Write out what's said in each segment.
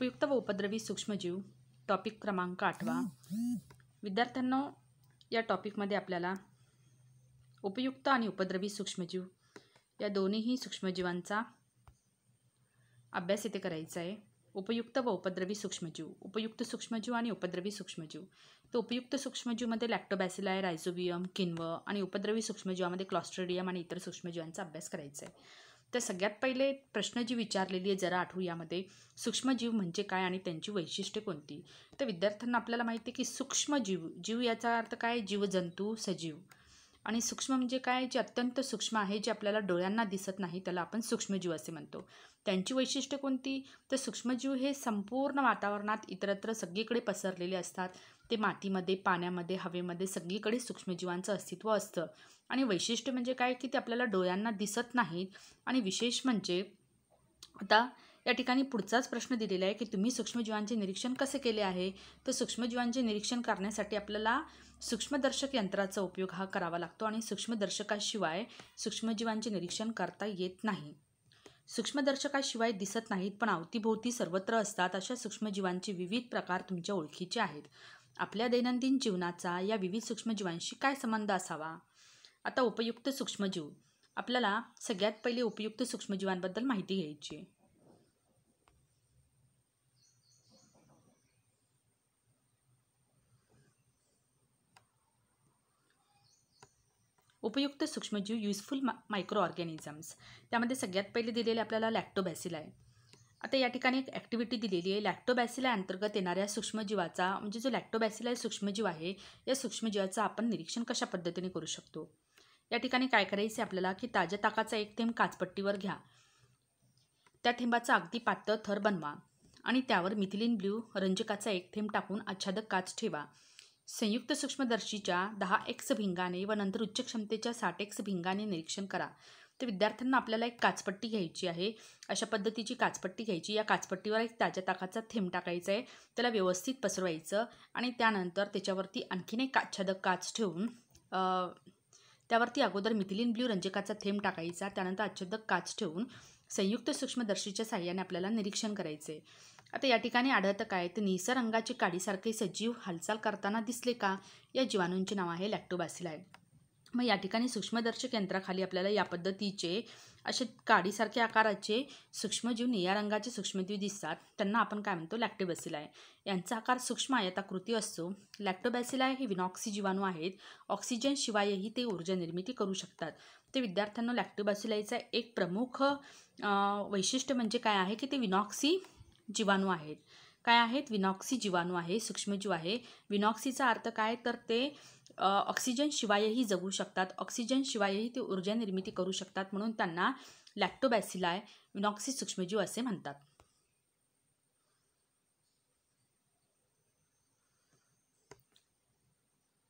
उपयुक्त व उपद्रवी सूक्ष्मजीव टॉपिक क्रमांक आठवा विद्यार्थ्यांना या टॉपिकमध्ये आपल्याला उपयुक्त आणि उपद्रवी सूक्ष्मजीव या दोन्हीही सूक्ष्मजीवांचा अभ्यास इथे करायचा आहे उपयुक्त व उपद्रवी सूक्ष्मजीव उपयुक्त सूक्ष्मजीव आणि उपद्रवी सूक्ष्मजीव तर उपयुक्त सूक्ष्मजीवमध्ये लॅक्टोबॅसिलाय रायझोबियम किन्व आणि उपद्रवी सूक्ष्मजीवामध्ये क्लॉस्ट्रेडियम आणि इतर सूक्ष्मजीवांचा अभ्यास करायचा आहे तर सगळ्यात पहिले प्रश्न जी विचारलेली आहे जरा आठवू यामध्ये सूक्ष्मजीव म्हणजे काय आणि त्यांची वैशिष्ट्ये कोणती तर विद्यार्थ्यांना आपल्याला माहिती आहे की सूक्ष्मजीव जीव याचा अर्थ काय जीवजंतू सजीव आणि सूक्ष्म म्हणजे काय जे अत्यंत सूक्ष्म आहे जे आपल्याला डोळ्यांना दिसत नाही त्याला आपण सूक्ष्मजीव असे म्हणतो त्यांची वैशिष्ट्य कोणती तर सूक्ष्मजीव हे संपूर्ण वातावरणात इतरत्र सगळीकडे पसरलेले असतात ते मातीमध्ये पाण्यामध्ये हवेमध्ये सगळीकडे सूक्ष्मजीवांचं अस्तित्व असतं आणि वैशिष्ट्य म्हणजे काय की ते आपल्याला डोळ्यांना दिसत नाहीत आणि विशेष म्हणजे आता या ठिकाणी पुढचाच प्रश्न दिलेला आहे की तुम्ही सूक्ष्मजीवांचे निरीक्षण कसे केले आहे तर सूक्ष्मजीवांचे निरीक्षण करण्यासाठी आपल्याला सूक्ष्मदर्शक यंत्राचा उपयोग हा करावा लागतो आणि सूक्ष्मदर्शकाशिवाय सूक्ष्मजीवांचे निरीक्षण करता येत नाही सूक्ष्मदर्शकाशिवाय दिसत नाहीत पण अवतीभोवती सर्वत्र असतात अशा सूक्ष्मजीवांचे विविध प्रकार तुमच्या ओळखीचे आहेत आपल्या दैनंदिन जीवनाचा या विविध सूक्ष्मजीवांशी काय संबंध असावा आता उपयुक्त सूक्ष्मजीव आपल्याला सगळ्यात पहिले उपयुक्त सूक्ष्मजीवांबद्दल माहिती घ्यायची आहे उपयुक्त सूक्ष्मजीव युजफुल मा मायक्रो ऑर्गॅनिझम्स त्यामध्ये सगळ्यात पहिले दिलेले आपल्याला लॅक्टोबॅसिला आहे आता या ठिकाणी एक ॲक्टिव्हिटी दिलेली आहे लॅक्टोबॅसिला अंतर्गत येणाऱ्या सूक्ष्मजीवाचा म्हणजे जो लॅक्टोबॅसिला सूक्ष्मजीव आहे या सूक्ष्मजीवाचं आपण निरीक्षण कशा पद्धतीने करू शकतो या ठिकाणी काय करायचं आपल्याला की ताज्या ताकाचा एक थेंब काचपट्टीवर घ्या त्या थेंबाचा अगदी पातळ थर बनवा आणि त्यावर मिथिलिन ब्ल्यू रंजकाचा एक थेंब टाकून आच्छादक काच ठेवा संयुक्त सूक्ष्मदर्शीच्या दहा एक्स भिंगाने व नंतर उच्च क्षमतेच्या साठ एक्स भिंगाने निरीक्षण करा तर विद्यार्थ्यांना आपल्याला एक काचपट्टी घ्यायची आहे अशा पद्धतीची काचपट्टी घ्यायची या काचपट्टीवर एक ताज्या ताकाचा थेंब टाकायचा आहे त्याला व्यवस्थित पसरवायचं आणि त्यानंतर त्याच्यावरती आणखीन एक आच्छादक काच ठेवून त्यावरती अगोदर मिथिलीन ब्ल्यू रंजकाचा थेंब टाकायचा त्यानंतर आच्छादक काच ठेवून संयुक्त सूक्ष्मदर्शीच्या साह्याने आपल्याला निरीक्षण आहे आता या ठिकाणी आढळतं काय तर निसरंगाची काडीसारखे सजीव हालचाल करताना दिसले का या जीवाणूंचे नाव आहे लॅक्टोबॅसिलाय मग या ठिकाणी सूक्ष्मदर्शक यंत्राखाली आपल्याला या पद्धतीचे असे काडीसारख्या आकाराचे सूक्ष्मजीव निया रंगाचे सूक्ष्मजीव दिसतात त्यांना आपण काय म्हणतो लॅक्टोबॅसिलाय यांचा आकार सूक्ष्म आयताकृती असतो लॅक्टोबॅसिलाय हे विनॉक्सी जीवाणू आहेत ऑक्सिजन शिवायही ते ऊर्जा निर्मिती करू शकतात ते विद्यार्थ्यांना लॅक्टोबॅसिलायचा एक प्रमुख वैशिष्ट्य म्हणजे काय आहे की ते विनॉक्सी जीवाणू आहेत काय आहेत विनॉक्सी जीवाणू आहे सूक्ष्मजीव आहे विनॉक्सीचा अर्थ काय तर ते ऑक्सिजनशिवायही जगू शकतात ऑक्सिजनशिवायही ते ऊर्जा निर्मिती करू शकतात म्हणून त्यांना लॅक्टोबॅसिलाय विनॉक्सी सूक्ष्मजीव असे म्हणतात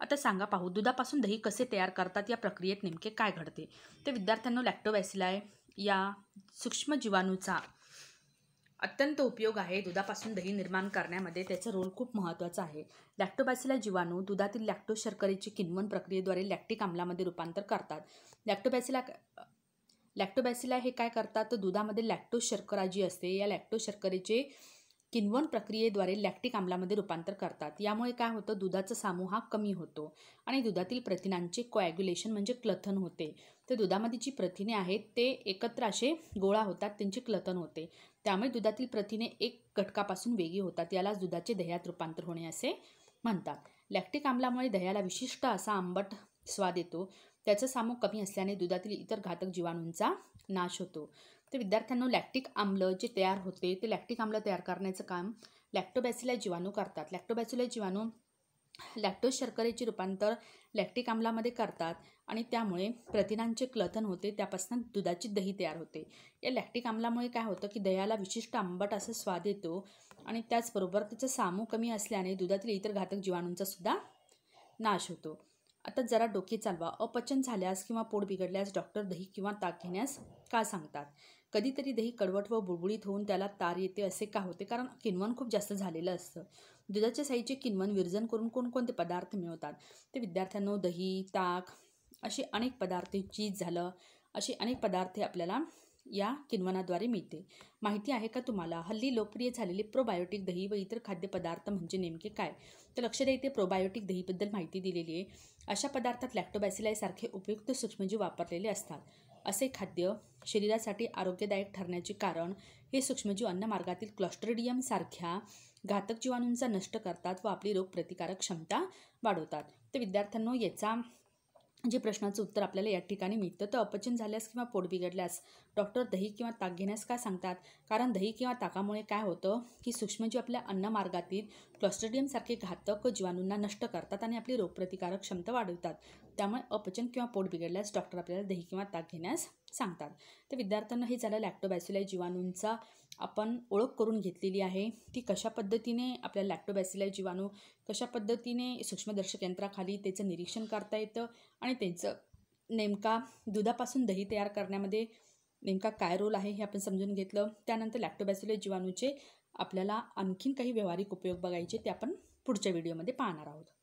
आता सांगा पाहू दुधापासून दही कसे तयार करतात या प्रक्रियेत नेमके काय घडते ते विद्यार्थ्यांना लॅक्टोबॅसिलाय या सूक्ष्मजीवाणूचा अत्यंत उपयोग आहे दुधापासून दही निर्माण करण्यामध्ये त्याचा रोल खूप महत्त्वाचा आहे लॅक्टोबॅसिला जीवाणू दुधातील लॅक्टो शर्करेची किण्वन प्रक्रियेद्वारे लॅक्टिक आम्लामध्ये रूपांतर करतात लॅक्टोबॅसिला लॅक्टोबॅसिला हे काय करतात तर दुधामध्ये लॅक्टो शर्करा जी असते या लॅक्टो शर्करेचे किण्वन प्रक्रियेद्वारे लॅक्टिक आम्लामध्ये रूपांतर करतात यामुळे काय होतं दुधाचा सामूहा कमी होतो आणि दुधातील प्रथिनांचे कोॲग्युलेशन म्हणजे क्लथन होते तर दुधामध्ये जी प्रथिने आहेत ते एकत्र असे गोळा होतात त्यांचे क्लथन होते त्यामुळे दुधातील प्रथिने एक घटकापासून वेगळी होतात यालाच दुधाचे दह्यात रूपांतर होणे असे म्हणतात लॅक्टिक आम्लामुळे दह्याला विशिष्ट असा आंबट स्वाद येतो त्याचं सामो कमी असल्याने दुधातील इतर घातक जीवाणूंचा नाश होतो तर विद्यार्थ्यांना लॅक्टिक आम्लं जे तयार होते ते लॅक्टिक आम्ल तयार करण्याचं काम लॅक्टोबॅसिला जीवाणू करतात लॅक्टोबॅसिला जीवाणू लॅक्टोज शर्करेचे रूपांतर लॅक्टिक आम्लामध्ये करतात आणि त्यामुळे प्रथिनांचे क्लथन होते त्यापासून दुधाची दही तयार होते या लॅक्टिक आम्लामुळे काय होतं की दह्याला विशिष्ट आंबट असा स्वाद येतो आणि त्याचबरोबर त्याचं सामू कमी असल्याने दुधातील इतर घातक जीवाणूंचा सुद्धा नाश होतो आता जरा डोके चालवा अपचन झाल्यास किंवा पोट बिघडल्यास डॉक्टर दही किंवा ताक घेण्यास का सांगतात कधीतरी दही कडवट व बुळबुळीत होऊन त्याला तार येते असे का होते कारण किनवण खूप जास्त झालेलं असतं दुधाच्या साईचे किनवण विरजन करून कोणकोणते पदार्थ मिळवतात ते विद्यार्थ्यांनो दही ताक असे अनेक पदार्थ चीज झालं असे अनेक पदार्थ आपल्याला या किनवनाद्वारे मिळते माहिती आहे का तुम्हाला हल्ली लोकप्रिय झालेले प्रोबायोटिक दही व इतर खाद्यपदार्थ म्हणजे नेमके काय तर लक्ष द्या इथे प्रोबायोटिक दहीबद्दल माहिती दिलेली आहे अशा पदार्थात लॅक्टोबॅसिलायसारखे उपयुक्त सूक्ष्मजीव वापरलेले असतात असे खाद्य शरीरासाठी आरोग्यदायक ठरण्याचे कारण हे सूक्ष्मजीव अन्नमार्गातील क्लॉस्ट्रेडियमसारख्या घातक जीवाणूंचा नष्ट करतात व आपली रोगप्रतिकारक क्षमता वाढवतात तर विद्यार्थ्यांनो याचा जे प्रश्नाचं उत्तर आपल्याला या ठिकाणी मिळतं तर अपचन झाल्यास किंवा पोट बिघडल्यास डॉक्टर दही किंवा ताक घेण्यास काय सांगतात कारण दही किंवा ताकामुळे काय होतं की सूक्ष्मजीव आपल्या अन्नमार्गातील क्लॉस्ट्रेडियमसारखे घातक जीवाणूंना नष्ट करतात आणि आपली रोगप्रतिकारक क्षमता वाढवतात त्यामुळे अपचन किंवा पोट बिघडल्यास डॉक्टर आपल्याला दही किंवा ताक घेण्यास सांगतात तर विद्यार्थ्यांना हे झालं लॅक्टोबॅसिलाय जीवाणूंचा आपण ओळख करून घेतलेली आहे की कशा पद्धतीने आपल्या लॅक्टोबॅसिलाय जीवाणू कशा पद्धतीने सूक्ष्मदर्शक यंत्राखाली त्याचं निरीक्षण करता येतं आणि त्यांचं नेमका दुधापासून दही तयार करण्यामध्ये नेमका काय रोल आहे हे आपण समजून घेतलं त्यानंतर लॅक्टोबॅसिलाय जीवाणूचे आपल्याला आणखीन काही व्यावहारिक उपयोग बघायचे ते आपण पुढच्या व्हिडिओमध्ये पाहणार आहोत